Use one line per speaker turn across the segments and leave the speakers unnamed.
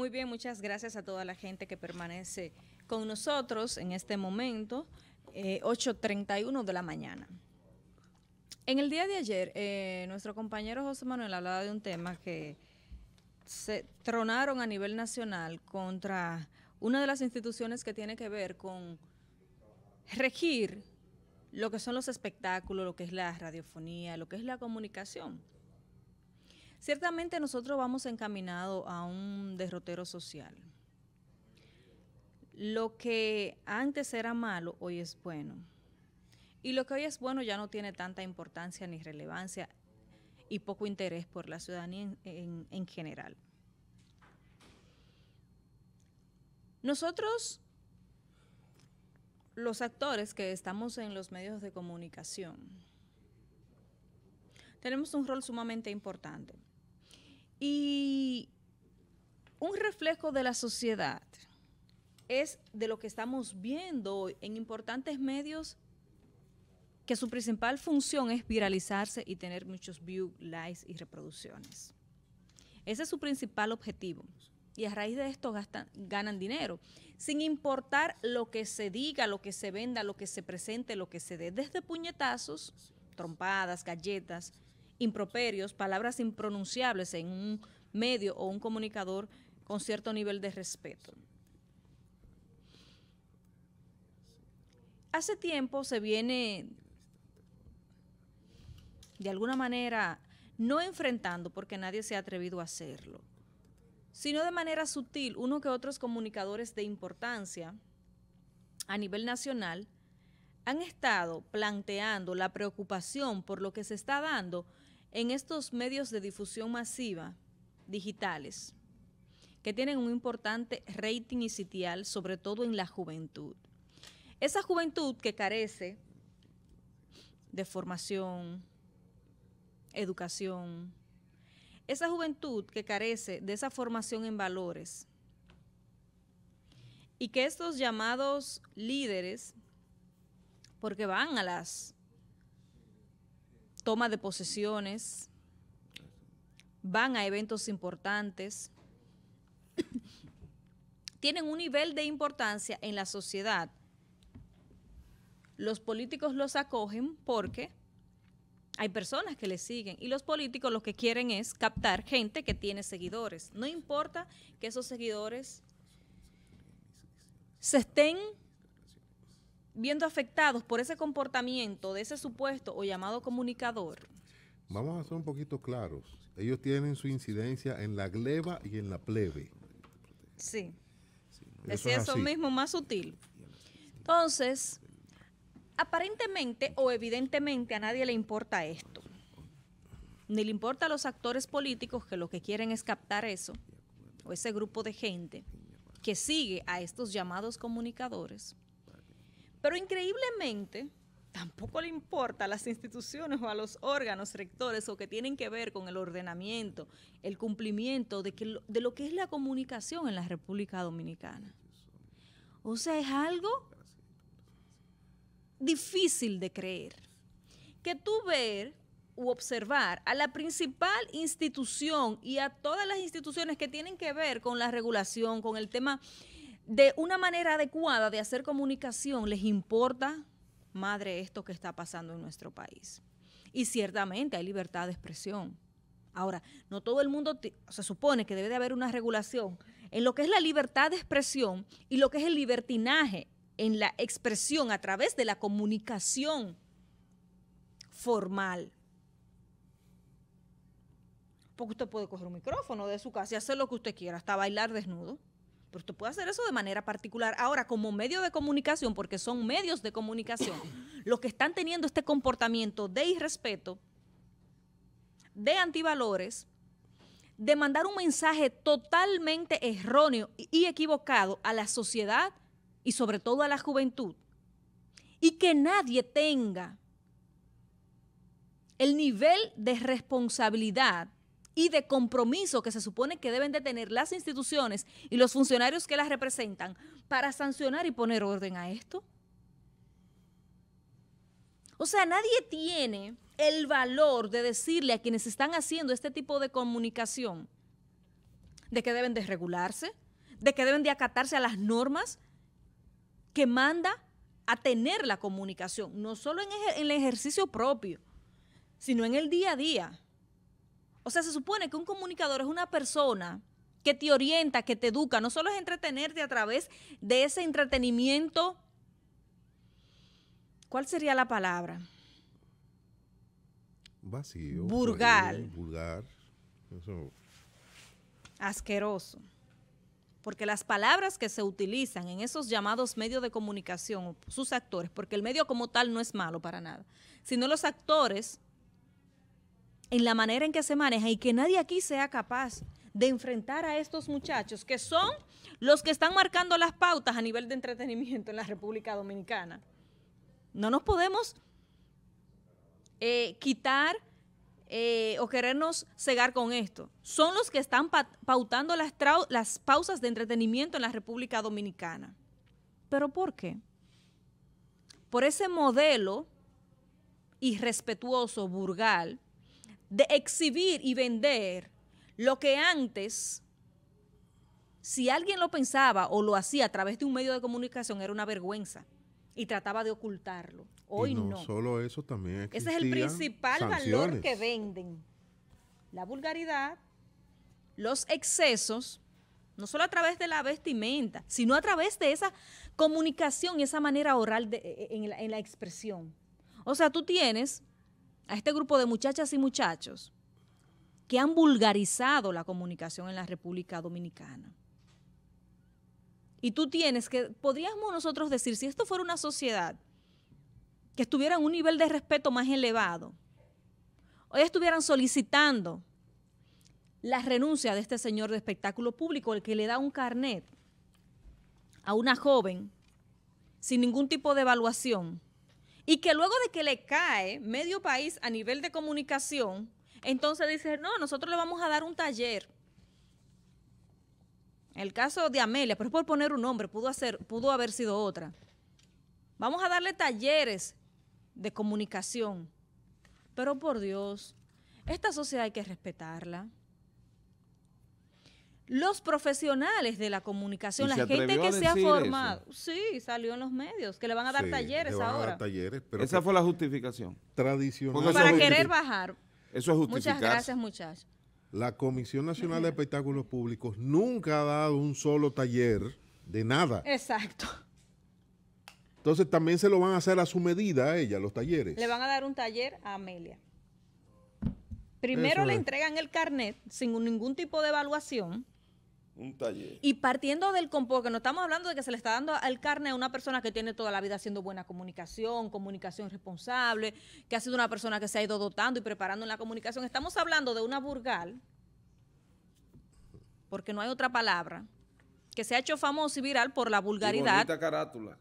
Muy bien, muchas gracias a toda la gente que permanece con nosotros en este momento, 8.31 eh, de la mañana. En el día de ayer, eh, nuestro compañero José Manuel hablaba de un tema que se tronaron a nivel nacional contra una de las instituciones que tiene que ver con regir lo que son los espectáculos, lo que es la radiofonía, lo que es la comunicación. Ciertamente nosotros vamos encaminados a un derrotero social. Lo que antes era malo, hoy es bueno. Y lo que hoy es bueno ya no tiene tanta importancia ni relevancia y poco interés por la ciudadanía en, en general. Nosotros, los actores que estamos en los medios de comunicación, tenemos un rol sumamente importante. Y un reflejo de la sociedad es de lo que estamos viendo en importantes medios que su principal función es viralizarse y tener muchos views, likes y reproducciones. Ese es su principal objetivo. Y a raíz de esto ganan dinero, sin importar lo que se diga, lo que se venda, lo que se presente, lo que se dé, desde puñetazos, trompadas, galletas, improperios, palabras impronunciables en un medio o un comunicador con cierto nivel de respeto. Hace tiempo se viene, de alguna manera, no enfrentando, porque nadie se ha atrevido a hacerlo, sino de manera sutil, uno que otros comunicadores de importancia a nivel nacional han estado planteando la preocupación por lo que se está dando en estos medios de difusión masiva digitales que tienen un importante rating y sitial, sobre todo en la juventud. Esa juventud que carece de formación, educación, esa juventud que carece de esa formación en valores y que estos llamados líderes, porque van a las toma de posesiones, van a eventos importantes, tienen un nivel de importancia en la sociedad. Los políticos los acogen porque hay personas que les siguen y los políticos lo que quieren es captar gente que tiene seguidores. No importa que esos seguidores se estén viendo afectados por ese comportamiento de ese supuesto o llamado comunicador?
Vamos a ser un poquito claros. Ellos tienen su incidencia en la gleba y en la plebe.
Sí. Decía es eso mismo, más sutil. Entonces, aparentemente o evidentemente a nadie le importa esto. Ni le importa a los actores políticos que lo que quieren es captar eso, o ese grupo de gente que sigue a estos llamados comunicadores. Pero increíblemente, tampoco le importa a las instituciones o a los órganos rectores o que tienen que ver con el ordenamiento, el cumplimiento de, que, de lo que es la comunicación en la República Dominicana. O sea, es algo difícil de creer. Que tú ver u observar a la principal institución y a todas las instituciones que tienen que ver con la regulación, con el tema de una manera adecuada de hacer comunicación les importa, madre, esto que está pasando en nuestro país. Y ciertamente hay libertad de expresión. Ahora, no todo el mundo se supone que debe de haber una regulación en lo que es la libertad de expresión y lo que es el libertinaje en la expresión a través de la comunicación formal. Porque usted puede coger un micrófono de su casa y hacer lo que usted quiera, hasta bailar desnudo. Pero usted puede hacer eso de manera particular. Ahora, como medio de comunicación, porque son medios de comunicación, los que están teniendo este comportamiento de irrespeto, de antivalores, de mandar un mensaje totalmente erróneo y equivocado a la sociedad y sobre todo a la juventud. Y que nadie tenga el nivel de responsabilidad y de compromiso que se supone que deben de tener las instituciones y los funcionarios que las representan para sancionar y poner orden a esto? O sea, nadie tiene el valor de decirle a quienes están haciendo este tipo de comunicación de que deben de regularse, de que deben de acatarse a las normas que manda a tener la comunicación, no solo en, el ejercicio propio, sino en el día a día. O sea, se supone que un comunicador es una persona que te orienta, que te educa, no solo es entretenerte a través de ese entretenimiento. ¿Cuál sería la palabra?
Vacío. Vulgar. Eh, vulgar.
Asqueroso. Porque las palabras que se utilizan en esos llamados medios de comunicación, sus actores, porque el medio como tal no es malo para nada, sino los actores en la manera en que se maneja y que nadie aquí sea capaz de enfrentar a estos muchachos que son los que están marcando las pautas a nivel de entretenimiento en la República Dominicana. No nos podemos eh, quitar eh, o querernos cegar con esto. Son los que están pautando las pausas de entretenimiento en la República Dominicana. ¿Pero por qué? Por ese modelo irrespetuoso, burgal, de exhibir y vender lo que antes, si alguien lo pensaba o lo hacía a través de un medio de comunicación, era una vergüenza y trataba de ocultarlo. Hoy no, no.
Solo eso también. Ese es el principal valor que
venden. La vulgaridad, los excesos, no solo a través de la vestimenta, sino a través de esa comunicación y esa manera oral e, e, en la expresión. O sea, tú tienes a este grupo de muchachas y muchachos que han vulgarizado la comunicación en la República Dominicana. Y tú tienes que, podríamos nosotros decir, si esto fuera una sociedad que estuviera en un nivel de respeto más elevado, hoy estuvieran solicitando la renuncia de este señor de espectáculo público, el que le da un carnet a una joven sin ningún tipo de evaluación y que luego de que le cae medio país a nivel de comunicación, entonces dice, no, nosotros le vamos a dar un taller. El caso de Amelia, pero es por poner un nombre, pudo, hacer, pudo haber sido otra. Vamos a darle talleres de comunicación. Pero por Dios, esta sociedad hay que respetarla los profesionales de la comunicación, la gente que se ha formado. Sí, salió en los medios, que le van a dar talleres ahora.
talleres, pero Esa fue la justificación. Tradicional. Para querer bajar. Eso es justificar. Muchas gracias, muchachos. La Comisión Nacional de Espectáculos Públicos nunca ha dado un solo taller de nada.
Exacto.
Entonces también se lo van a hacer a su medida a ella, los talleres.
Le van a dar un taller a Amelia. Primero le entregan el carnet sin ningún tipo de evaluación un taller. Y partiendo del compo, que no estamos hablando de que se le está dando al carne a una persona que tiene toda la vida haciendo buena comunicación, comunicación responsable, que ha sido una persona que se ha ido dotando y preparando en la comunicación. Estamos hablando de una burgal, porque no hay otra palabra, que se ha hecho famoso y viral por la vulgaridad. carátula.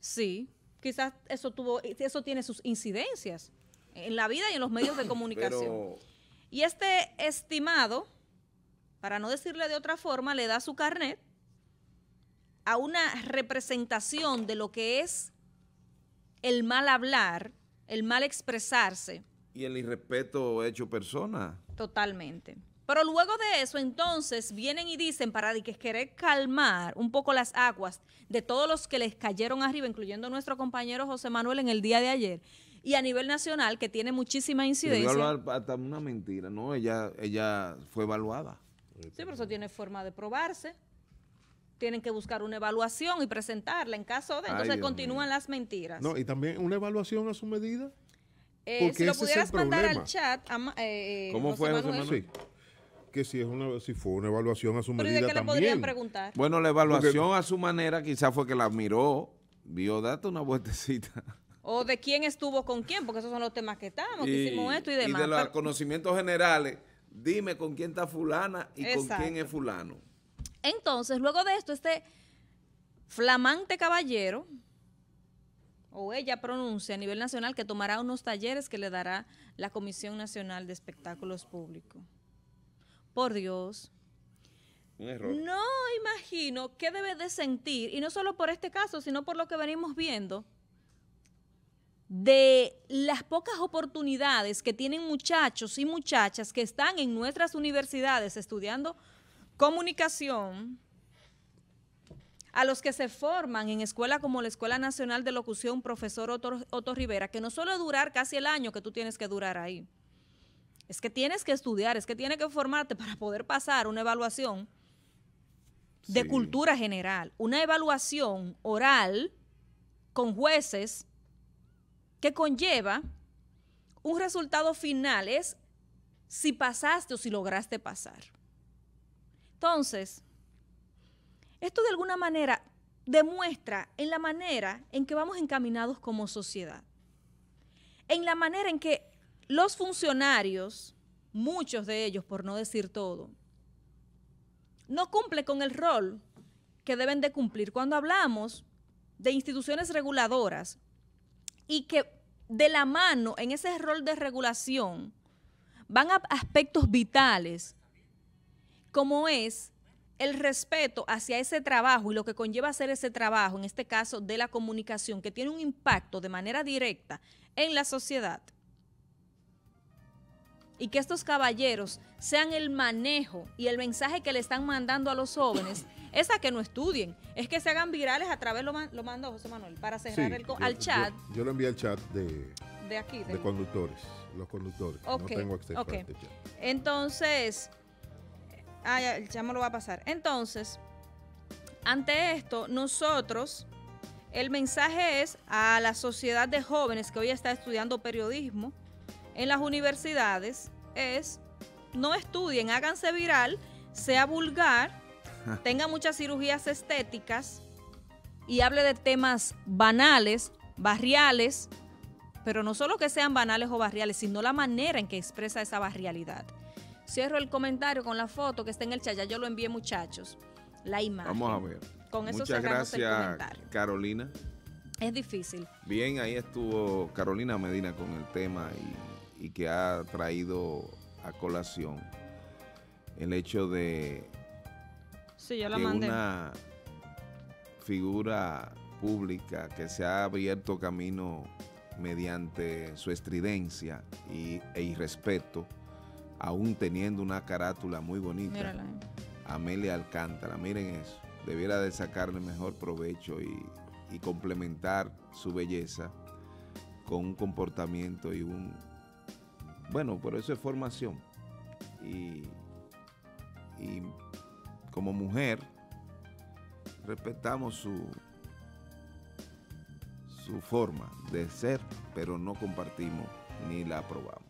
Sí, quizás eso tuvo, eso tiene sus incidencias en la vida y en los medios de comunicación. Y este estimado para no decirle de otra forma, le da su carnet a una representación de lo que es el mal hablar, el mal expresarse.
Y el irrespeto hecho persona.
Totalmente. Pero luego de eso, entonces, vienen y dicen, para que querer calmar un poco las aguas de todos los que les cayeron arriba, incluyendo nuestro compañero José Manuel en el día de ayer, y a nivel nacional, que tiene muchísima incidencia.
Hasta una mentira, ¿no? Ella, ella fue evaluada. Sí,
pero eso tiene forma de probarse. Tienen que buscar una evaluación y presentarla en caso de... Entonces continúan las mentiras. No, y
también una evaluación a su medida.
Eh, si lo pudieras mandar al chat, ¿cómo fue
que si es si fue una evaluación a su ¿Pero medida de qué le podrían preguntar? Bueno, la evaluación a su manera quizás fue que la miró, vio, date una vueltecita.
O de quién estuvo con quién, porque esos son los temas que estamos, y, que hicimos esto y demás. de los
conocimientos generales dime con quién está fulana y con quién es fulano.
Entonces, luego de esto, este flamante caballero, o ella pronuncia a nivel nacional que tomará unos talleres que le dará la Comisión Nacional de Espectáculos Públicos. Por Dios.
Un error. No
imagino qué debe de sentir, y no solo por este caso, sino por lo que venimos viendo, de las pocas oportunidades que tienen muchachos y muchachas que están en nuestras universidades estudiando comunicación, a los que se forman en escuelas como la Escuela Nacional de Locución Profesor Otto, Rivera, que no solo durar casi el año que tú tienes que durar ahí, es que tienes que estudiar, es que tienes que formarte para poder pasar una evaluación de cultura general, una evaluación oral con jueces que conlleva un resultado final, es si pasaste o si lograste pasar. Entonces, esto de alguna manera demuestra en la manera en que vamos encaminados como sociedad, en la manera en que los funcionarios, muchos de ellos, por no decir todo, no cumplen con el rol que deben de cumplir. Cuando hablamos de instituciones reguladoras, y que de la mano en ese rol de regulación van a aspectos vitales como es el respeto hacia ese trabajo y lo que conlleva hacer ese trabajo, en este caso de la comunicación, que tiene un impacto de manera directa en la sociedad. Y que estos caballeros sean el manejo y el mensaje que le están mandando a los jóvenes esa que no estudien, es que se hagan virales a través, lo, mandó lo José Manuel, para cerrar el, al chat.
Yo, lo envié al chat de, aquí. De, conductores, los conductores. no tengo acceso este
Entonces, ah, ya, ya lo va a pasar. Entonces, ante esto, nosotros... El mensaje es a la sociedad de jóvenes que hoy está estudiando periodismo en las universidades es no estudien, háganse viral, sea vulgar tenga muchas cirugías estéticas y hable de temas banales, barriales, pero no solo que sean banales o barriales, sino la manera en que expresa esa barrialidad. Cierro el comentario con la foto que está en el chat, ya yo lo envié muchachos, la imagen. Vamos
a ver. Con eso Muchas gracias, Carolina.
Es difícil.
Bien, ahí estuvo Carolina Medina con el tema y que ha traído a colación el hecho de
Sí, que una
figura pública que se ha abierto camino mediante su estridencia y, e irrespeto, aún teniendo una carátula muy bonita. Amelia Alcántara, miren eso, debiera de sacarle mejor provecho y, complementar su belleza con un comportamiento y un... Bueno, por eso es formación. Y, y como mujer, respetamos su, su forma de ser, pero no compartimos ni la aprobamos.